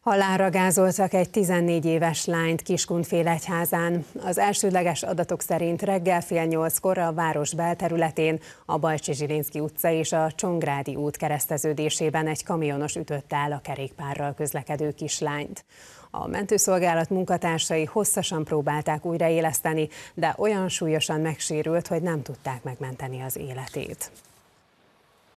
Halálra gázoltak egy 14 éves lányt félegyházán. Az elsődleges adatok szerint reggel fél nyolckor a város belterületén a Bajcsi Zsilinszki utca és a Csongrádi út kereszteződésében egy kamionos ütötte el a kerékpárral közlekedő kislányt. A mentőszolgálat munkatársai hosszasan próbálták újraéleszteni, de olyan súlyosan megsérült, hogy nem tudták megmenteni az életét.